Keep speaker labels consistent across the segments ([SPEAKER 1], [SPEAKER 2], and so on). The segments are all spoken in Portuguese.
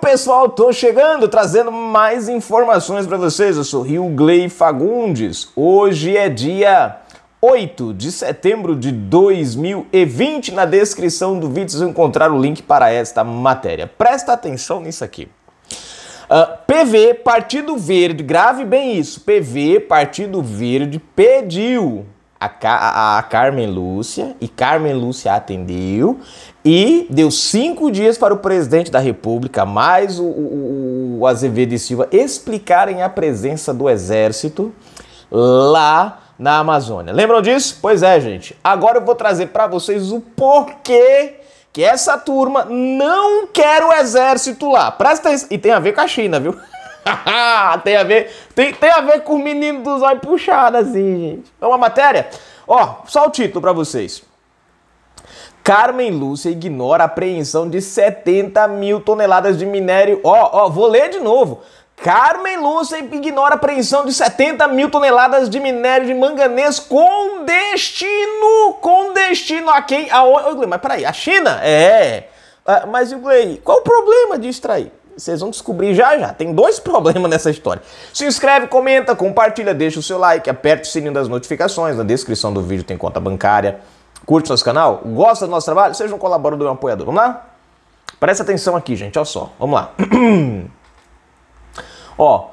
[SPEAKER 1] pessoal, tô chegando trazendo mais informações para vocês. Eu sou Rio Gley Fagundes. Hoje é dia 8 de setembro de 2020. Na descrição do vídeo vocês vão encontrar o link para esta matéria. Presta atenção nisso aqui. Uh, ah, PV, Partido Verde, grave bem isso. PV, Partido Verde, pediu a, Ca a Carmen Lúcia e Carmen Lúcia atendeu e deu cinco dias para o presidente da República, mais o, o, o Azevedo e Silva, explicarem a presença do Exército lá na Amazônia. Lembram disso? Pois é, gente. Agora eu vou trazer para vocês o porquê que essa turma não quer o exército lá. Presta atenção. E tem a ver com a China, viu? tem a ver, tem, tem a ver com o menino dos olhos puxados, assim, gente. É uma matéria? Ó, só o título para vocês. Carmen Lúcia ignora a apreensão de 70 mil toneladas de minério. Ó, ó, vou ler de novo. Carmen Lúcia ignora a apreensão de 70 mil toneladas de minério de manganês com destino, com destino a quem? A, mas peraí, a China? É. Ah, mas, Iglei, qual o problema de extrair? Vocês vão descobrir já já. Tem dois problemas nessa história. Se inscreve, comenta, compartilha, deixa o seu like, aperta o sininho das notificações. Na descrição do vídeo tem conta bancária. Curte nosso canal, gosta do nosso trabalho, seja um colaborador e um apoiador. Vamos lá? Presta atenção aqui, gente. Olha só. Vamos lá. Ó.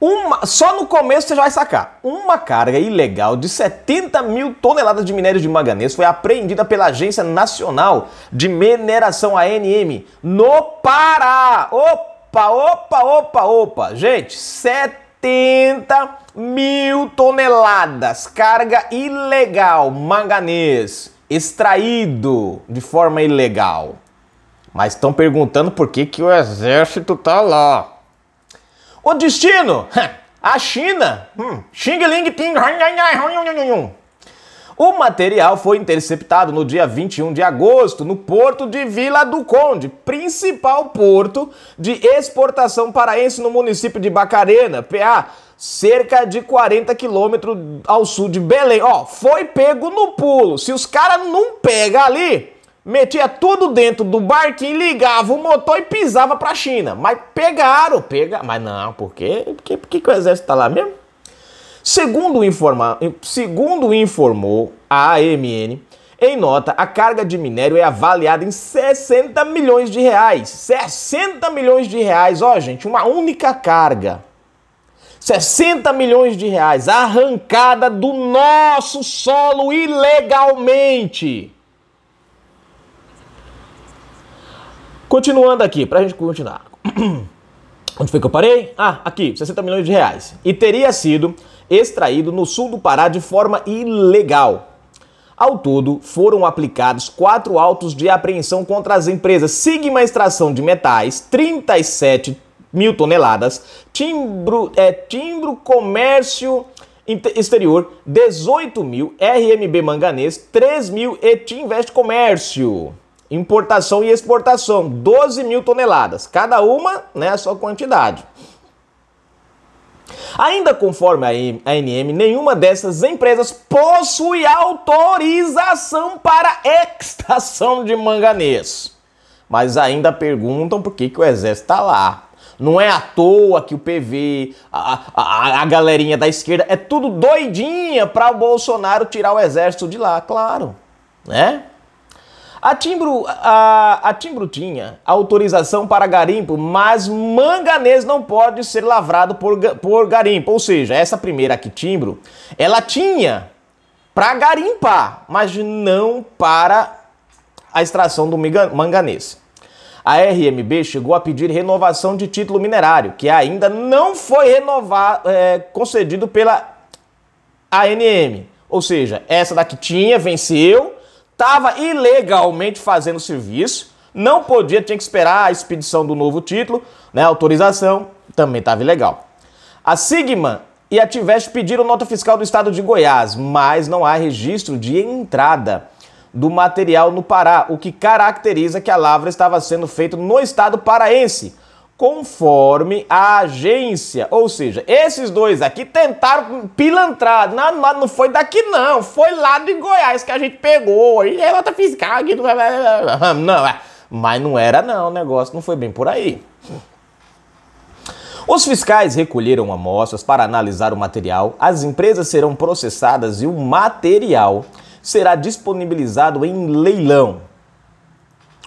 [SPEAKER 1] Uma, só no começo você já vai sacar. Uma carga ilegal de 70 mil toneladas de minério de manganês foi apreendida pela Agência Nacional de Mineração ANM no Pará. Opa! Opa, opa, opa, opa. Gente, 70 mil toneladas, carga ilegal, manganês, extraído de forma ilegal. Mas estão perguntando por que, que o exército tá lá. O destino? A China. Hum. Xing Ling Ting. O material foi interceptado no dia 21 de agosto no porto de Vila do Conde, principal porto de exportação paraense no município de Bacarena, PA, cerca de 40 quilômetros ao sul de Belém. Ó, foi pego no pulo. Se os caras não pegam ali, metia tudo dentro do barquinho, ligava o motor e pisava pra China. Mas pegaram, pega, mas não, por quê? Por que, por que, que o exército tá lá mesmo? Segundo, informa, segundo informou a AMN, em nota, a carga de minério é avaliada em 60 milhões de reais. 60 milhões de reais, ó, gente, uma única carga. 60 milhões de reais arrancada do nosso solo ilegalmente. Continuando aqui, pra gente continuar. Onde foi que eu parei? Ah, aqui, 60 milhões de reais. E teria sido extraído no sul do Pará de forma ilegal. Ao todo, foram aplicados quatro autos de apreensão contra as empresas Sigma Extração de Metais, 37 mil toneladas, Timbro, é, timbro Comércio Exterior, 18 mil, RMB Manganês, 3 mil e Tinvest Comércio. Importação e exportação, 12 mil toneladas, cada uma né, a sua quantidade. Ainda conforme a ANM, nenhuma dessas empresas possui autorização para extração de manganês. Mas ainda perguntam por que, que o exército está lá. Não é à toa que o PV, a, a, a galerinha da esquerda, é tudo doidinha para o Bolsonaro tirar o exército de lá, claro. Né? A Timbro, a, a Timbro tinha autorização para garimpo, mas manganês não pode ser lavrado por, por garimpo. Ou seja, essa primeira aqui, Timbro, ela tinha para garimpar, mas não para a extração do manganês. A RMB chegou a pedir renovação de título minerário, que ainda não foi renovado, é, concedido pela ANM. Ou seja, essa daqui tinha, venceu, estava ilegalmente fazendo serviço, não podia, tinha que esperar a expedição do novo título, né, autorização, também estava ilegal. A Sigma e a Tiveste pediram nota fiscal do estado de Goiás, mas não há registro de entrada do material no Pará, o que caracteriza que a lavra estava sendo feita no estado paraense, conforme a agência. Ou seja, esses dois aqui tentaram pilantrar. Não, não foi daqui não, foi lá de Goiás que a gente pegou. E é nota fiscal aqui. Não, mas não era não, o negócio não foi bem por aí. Os fiscais recolheram amostras para analisar o material, as empresas serão processadas e o material será disponibilizado em leilão.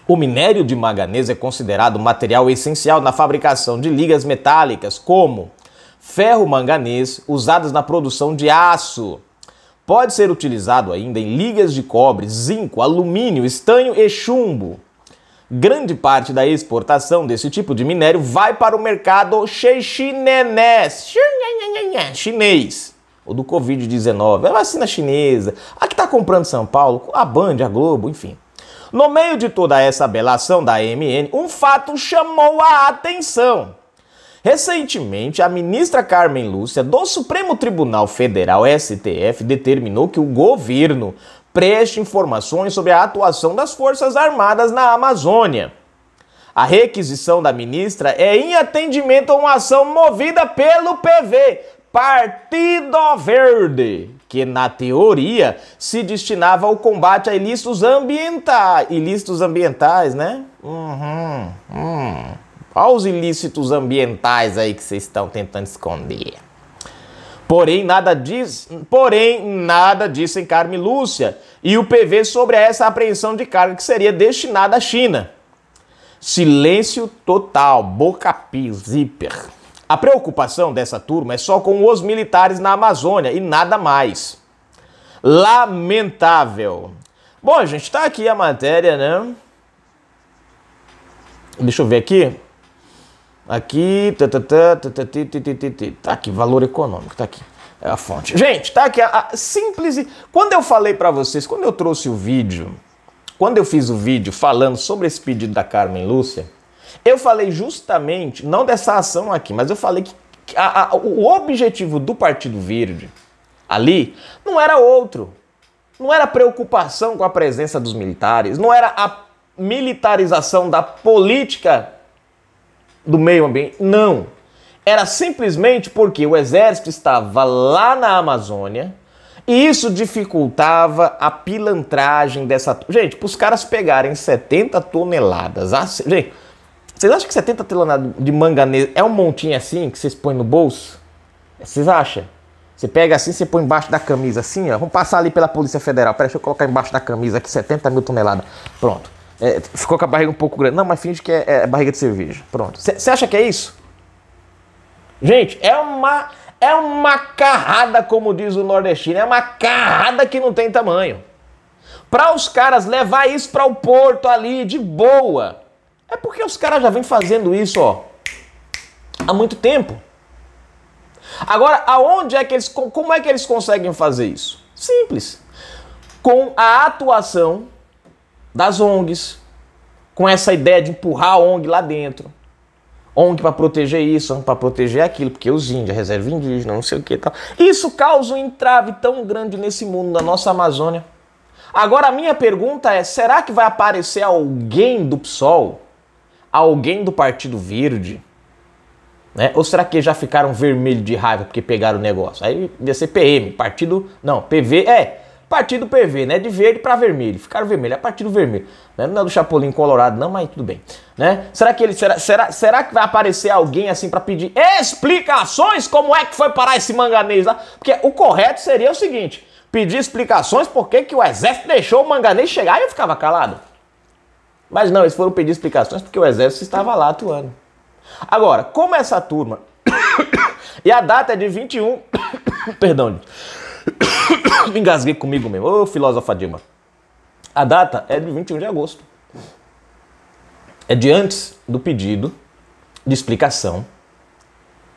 [SPEAKER 1] O minério de manganês é considerado um material essencial na fabricação de ligas metálicas, como ferro manganês, usadas na produção de aço. Pode ser utilizado ainda em ligas de cobre, zinco, alumínio, estanho e chumbo. Grande parte da exportação desse tipo de minério vai para o mercado xixinenés, chinês, ou do Covid-19, a vacina chinesa, a que está comprando São Paulo, a Band, a Globo, enfim. No meio de toda essa abelação da AMN, um fato chamou a atenção. Recentemente, a ministra Carmen Lúcia, do Supremo Tribunal Federal STF, determinou que o governo preste informações sobre a atuação das Forças Armadas na Amazônia. A requisição da ministra é em atendimento a uma ação movida pelo PV, Partido Verde que na teoria se destinava ao combate a ilícitos ambientais. Ilícitos ambientais, né? Uhum. Hum. Olha os ilícitos ambientais aí que vocês estão tentando esconder. Porém, nada diz, porém, nada disse em Carme Lúcia e o PV sobre essa apreensão de carga que seria destinada à China. Silêncio total, boca pi zíper. A preocupação dessa turma é só com os militares na Amazônia e nada mais. Lamentável. Bom, gente, está aqui a matéria, né? Deixa eu ver aqui. Aqui. Tá aqui, valor econômico, tá aqui. É a fonte. Gente, tá aqui a, a simples. Quando eu falei para vocês, quando eu trouxe o vídeo, quando eu fiz o vídeo falando sobre esse pedido da Carmen Lúcia, eu falei justamente, não dessa ação aqui, mas eu falei que a, a, o objetivo do Partido Verde ali não era outro. Não era preocupação com a presença dos militares, não era a militarização da política do meio ambiente, não. Era simplesmente porque o exército estava lá na Amazônia e isso dificultava a pilantragem dessa. Gente, para os caras pegarem 70 toneladas. Gente, vocês acham que 70 toneladas de manganês é um montinho assim que vocês põem no bolso? Vocês acham? Você pega assim, você põe embaixo da camisa, assim, ó. Vamos passar ali pela Polícia Federal. Peraí, deixa eu colocar embaixo da camisa aqui 70 mil toneladas. Pronto. É, ficou com a barriga um pouco grande. Não, mas finge que é, é barriga de cerveja. Pronto. Você acha que é isso? Gente, é uma, é uma carrada, como diz o nordestino. É uma carrada que não tem tamanho. Para os caras levar isso para o porto ali de boa é porque os caras já vêm fazendo isso, ó, há muito tempo. Agora, aonde é que eles como é que eles conseguem fazer isso? Simples. Com a atuação das ONGs, com essa ideia de empurrar a ONG lá dentro. ONG para proteger isso, ONG para proteger aquilo, porque os índios, a reserva indígena, não sei o que e tal. Isso causa um entrave tão grande nesse mundo, na nossa Amazônia. Agora a minha pergunta é: será que vai aparecer alguém do PSOL alguém do Partido Verde? Né? Ou será que já ficaram vermelho de raiva porque pegaram o negócio? Aí ia ser PM, partido. Não, PV é. Partido PV, né? De verde para vermelho. Ficaram vermelho, é partido vermelho. Né? Não é do Chapolin Colorado, não, mas tudo bem. Né? Será que ele. Será, será, será que vai aparecer alguém assim para pedir explicações como é que foi parar esse manganês lá? Porque o correto seria o seguinte: pedir explicações por que, o exército deixou o manganês chegar e eu ficava calado. Mas não, eles foram pedir explicações porque o exército estava lá atuando. Agora, como essa turma. e a data é de 21. Perdão. Me engasguei comigo mesmo. Ô, filósofa Dilma. A data é de 21 de agosto. É de antes do pedido de explicação.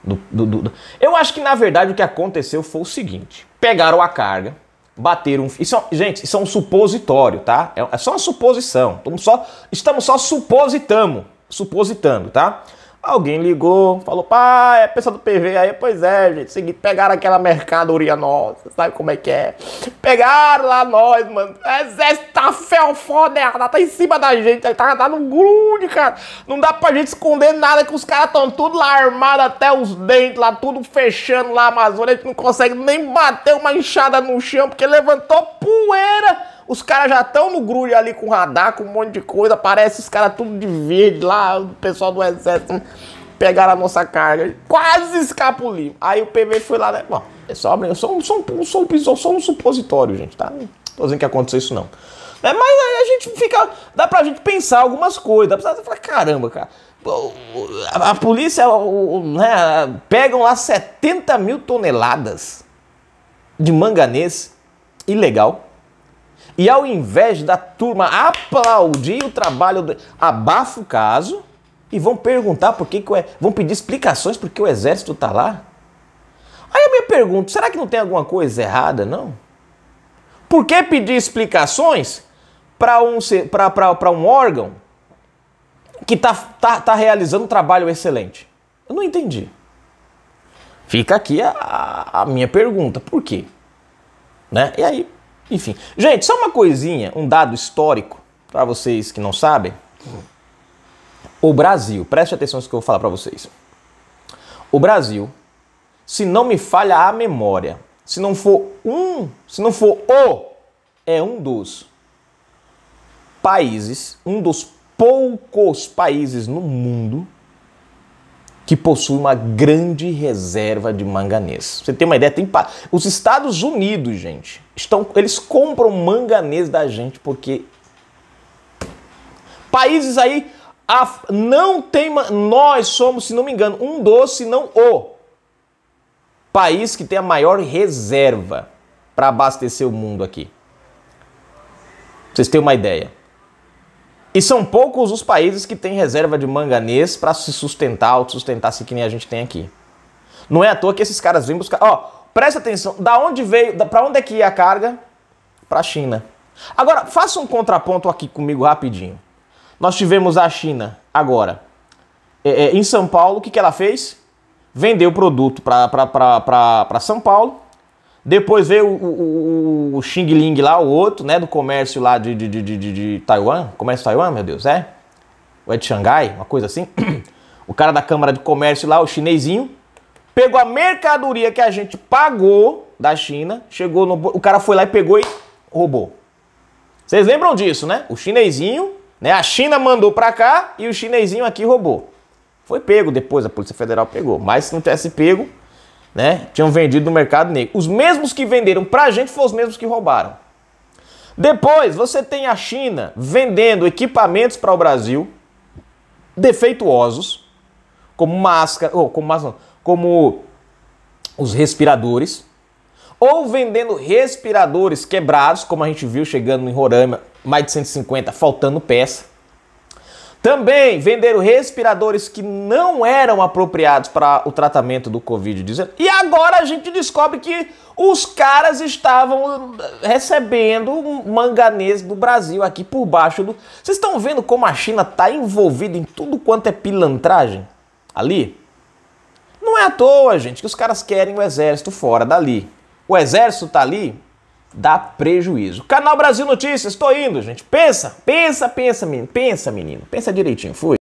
[SPEAKER 1] Do, do, do, Eu acho que, na verdade, o que aconteceu foi o seguinte: pegaram a carga bater um. Isso, é, gente, isso é um supositório, tá? É, é só uma suposição. Estamos só, estamos só supositamo supositando, tá? Alguém ligou, falou, pá, é pessoal pessoa do PV aí, pois é, gente, seguinte, pegaram aquela mercadoria nossa, sabe como é que é? Pegaram lá nós, mano, exército tá ela é, tá em cima da gente, aí tá, tá no grude, cara, não dá pra gente esconder nada, que os caras tão tudo lá armado até os dentes, lá tudo fechando lá a Amazônia, a gente não consegue nem bater uma enxada no chão, porque levantou poeira, os caras já estão no grude ali com radar, com um monte de coisa. parece os caras tudo de verde lá, o pessoal do exército pegaram a nossa carga. Quase escapulimos. Aí o PV foi lá, né? Bom, é só eu sou, um, só um, só um, um supositório, gente, tá? Não tô dizendo que aconteceu isso, não. É, mas aí a gente fica. Dá pra gente pensar algumas coisas. Dá pra você falar, caramba, cara. A, polícia né, pegam lá 70 mil toneladas de manganês ilegal e ao invés da turma aplaudir o trabalho, do... abafa o caso e vão perguntar por que, que o... É, vão pedir explicações porque o exército está lá. Aí eu me pergunto, será que não tem alguma coisa errada, não? Por que pedir explicações para um, um órgão que está tá, tá realizando um trabalho excelente? Eu não entendi. Fica aqui a, a minha pergunta, por quê? Né? E aí, enfim. Gente, só uma coisinha, um dado histórico, para vocês que não sabem. O Brasil, preste atenção nisso que eu vou falar para vocês. O Brasil, se não me falha a memória, se não for um, se não for o, é um dos países, um dos poucos países no mundo que possui uma grande reserva de manganês. Você tem uma ideia? Tem pa... Os Estados Unidos, gente, estão... eles compram manganês da gente porque países aí af... não tem nós somos, se não me engano, um dos, não o país que tem a maior reserva para abastecer o mundo aqui. Pra vocês têm uma ideia? E são poucos os países que têm reserva de manganês para se sustentar, autossustentar-se que nem a gente tem aqui. Não é à toa que esses caras vêm buscar. Ó, oh, presta atenção, da onde veio, para onde é que ia a carga? Para a China. Agora, faça um contraponto aqui comigo rapidinho. Nós tivemos a China agora é, é, em São Paulo, o que, que ela fez? Vendeu o produto para São Paulo depois veio o, o, o Xing Ling lá, o outro, né? Do comércio lá de, de, de, de, de Taiwan. Comércio Taiwan, meu Deus, é? Ou é de Xangai, uma coisa assim. O cara da Câmara de Comércio lá, o chinesinho, pegou a mercadoria que a gente pagou da China, chegou no. O cara foi lá e pegou e roubou. Vocês lembram disso, né? O chinesinho, né? A China mandou pra cá e o chinesinho aqui roubou. Foi pego depois, a Polícia Federal pegou. Mas se não tivesse pego, né? Tinham vendido no mercado negro. Os mesmos que venderam para a gente foram os mesmos que roubaram. Depois, você tem a China vendendo equipamentos para o Brasil defeituosos, como máscara, ou como, como os respiradores, ou vendendo respiradores quebrados, como a gente viu chegando em Roraima, mais de 150, faltando peça. Também venderam respiradores que não eram apropriados para o tratamento do Covid-19. E agora a gente descobre que os caras estavam uh, recebendo um manganês do Brasil aqui por baixo do. Vocês estão vendo como a China está envolvida em tudo quanto é pilantragem ali? Não é à toa, gente, que os caras querem o exército fora dali. O exército tá ali dá prejuízo. Canal Brasil Notícias, estou indo, gente. Pensa, pensa, pensa, menino. Pensa, menino. Pensa direitinho. Fui.